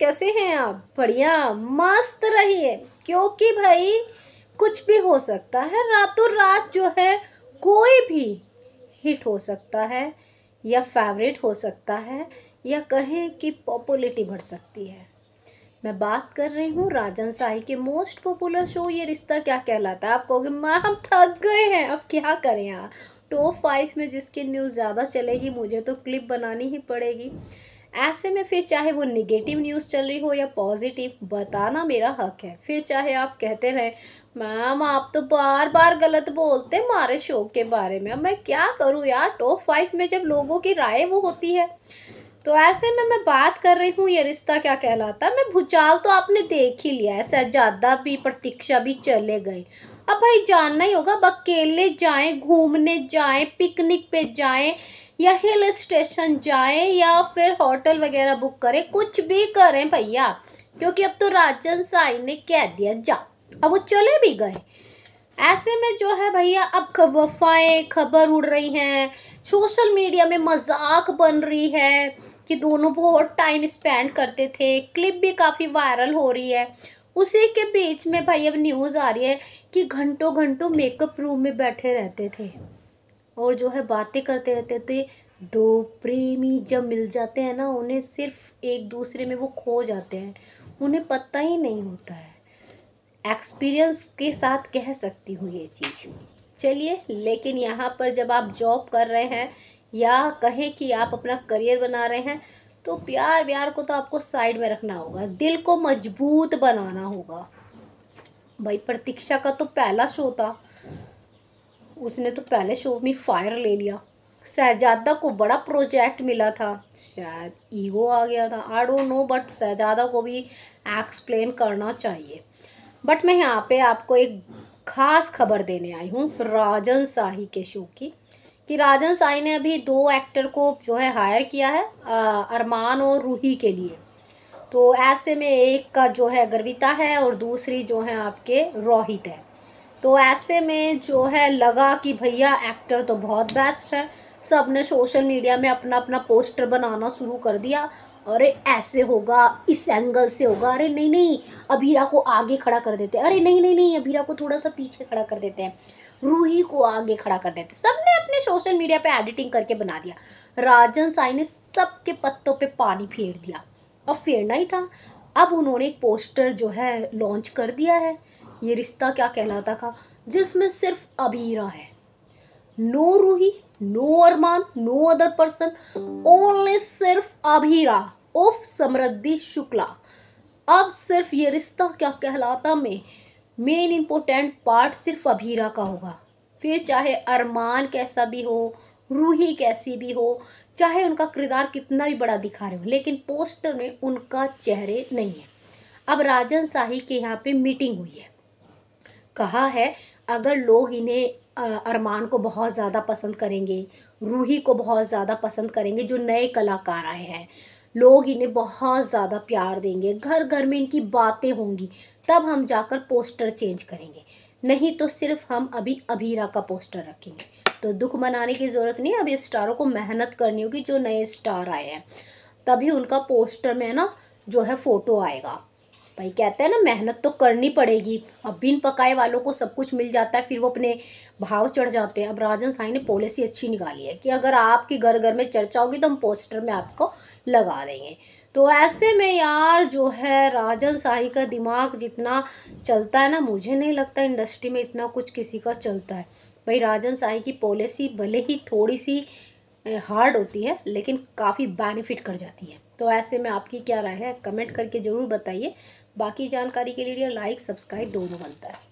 कैसे हैं आप बढ़िया मस्त रहिए क्योंकि भाई कुछ भी हो सकता है रातों रात जो है कोई भी हिट हो सकता है या फेवरेट हो सकता है या कहें कि पॉपुलरिटी बढ़ सकती है मैं बात कर रही हूँ राजन साई के मोस्ट पॉपुलर शो ये रिश्ता क्या कहलाता है आप कहोगे माँ हम थक गए हैं अब क्या करें यार टॉप फाइव में जिसकी न्यूज़ ज़्यादा चलेगी मुझे तो क्लिप बनानी ही पड़ेगी ऐसे में फिर चाहे वो निगेटिव न्यूज़ चल रही हो या पॉजिटिव बताना मेरा हक है फिर चाहे आप कहते रहें मैम आप तो बार बार गलत बोलते हमारे शो के बारे में अब मैं क्या करूँ यार टॉप फाइव में जब लोगों की राय वो होती है तो ऐसे में मैं बात कर रही हूँ ये रिश्ता क्या कहलाता है मैं भूचाल तो आपने देख ही लिया है सज्जादा भी प्रतीक्षा भी चले गए अब भाई जानना ही होगा अब अकेले जाएँ घूमने जाएँ पिकनिक पे जाएँ या हिल स्टेशन जाएं या फिर होटल वगैरह बुक करें कुछ भी करें भैया क्योंकि अब तो राजन साई ने कह दिया जा अब वो चले भी गए ऐसे में जो है भैया अब वफाएँ खबर उड़ रही हैं सोशल मीडिया में मजाक बन रही है कि दोनों बहुत टाइम स्पेंड करते थे क्लिप भी काफ़ी वायरल हो रही है उसी के बीच में भाई अब न्यूज़ आ रही है कि घंटों घंटों मेकअप रूम में बैठे रहते थे और जो है बातें करते रहते थे दो प्रेमी जब मिल जाते हैं ना उन्हें सिर्फ एक दूसरे में वो खो जाते हैं उन्हें पता ही नहीं होता है एक्सपीरियंस के साथ कह सकती हूँ ये चीज़ चलिए लेकिन यहाँ पर जब आप जॉब कर रहे हैं या कहें कि आप अपना करियर बना रहे हैं तो प्यार व्यार को तो आपको साइड में रखना होगा दिल को मजबूत बनाना होगा भाई प्रतीक्षा का तो पहला शो था उसने तो पहले शो में फायर ले लिया शहजादा को बड़ा प्रोजेक्ट मिला था शायद ईगो आ गया था I don't know but Shehzada को भी एक्सप्लेन करना चाहिए बट मैं यहाँ पे आपको एक खास खबर देने आई हूँ राजन शाही के शो की कि राजन शाही ने अभी दो एक्टर को जो है हायर किया है अरमान और रूही के लिए तो ऐसे में एक का जो है गर्विता है और दूसरी जो है आपके रोहित है तो ऐसे में जो है लगा कि भैया एक्टर तो बहुत बेस्ट है सब ने सोशल मीडिया में अपना अपना पोस्टर बनाना शुरू कर दिया अरे ऐसे होगा इस एंगल से होगा अरे नहीं नहीं अबीरा को आगे खड़ा कर देते हैं अरे नहीं नहीं नहीं अबीरा को थोड़ा सा पीछे खड़ा कर देते हैं रूही को आगे खड़ा कर देते सब ने अपने सोशल मीडिया पे एडिटिंग करके बना दिया राजन साई ने सबके पत्तों पे पानी फेर दिया अब फेरना ही था अब उन्होंने एक पोस्टर जो है लॉन्च कर दिया है ये रिश्ता क्या कहलाता था जिसमें सिर्फ अबीरा है no Ruhi no Armaan no other person only सिर्फ अभीरा उफ समृद्धि शुक्ला अब सिर्फ ये रिश्ता क्या कहलाता में मेन इम्पोर्टेंट पार्ट सिर्फ अभीरा का होगा फिर चाहे अरमान कैसा भी हो रूही कैसी भी हो चाहे उनका किरदार कितना भी बड़ा दिखा रहे हो लेकिन पोस्टर में उनका चेहरे नहीं है अब राजन शाही के यहाँ पे मीटिंग हुई है कहा है अगर लोग इन्हें अरमान को बहुत ज़्यादा पसंद करेंगे रूही को बहुत ज़्यादा पसंद करेंगे जो नए कलाकार आए हैं लोग इन्हें बहुत ज़्यादा प्यार देंगे घर घर में इनकी बातें होंगी तब हम जाकर पोस्टर चेंज करेंगे नहीं तो सिर्फ हम अभी अभीरा का पोस्टर रखेंगे तो दुख मनाने की ज़रूरत नहीं है अभी स्टारों को मेहनत करनी होगी जो नए स्टार आए हैं तभी उनका पोस्टर में ना जो है फ़ोटो आएगा भाई कहते हैं ना मेहनत तो करनी पड़ेगी अब बिन पकाए वालों को सब कुछ मिल जाता है फिर वो अपने भाव चढ़ जाते हैं अब राजन साई ने पॉलिसी अच्छी निकाली है कि अगर आपके घर घर में चर्चा होगी तो हम पोस्टर में आपको लगा देंगे तो ऐसे में यार जो है राजन शाही का दिमाग जितना चलता है ना मुझे नहीं लगता इंडस्ट्री में इतना कुछ किसी का चलता है भाई राजन शाही की पॉलिसी भले ही थोड़ी सी हार्ड होती है लेकिन काफ़ी बेनिफिट कर जाती है तो ऐसे में आपकी क्या राय है कमेंट करके ज़रूर बताइए बाकी जानकारी के लिए लाइक सब्सक्राइब दोनों बनता है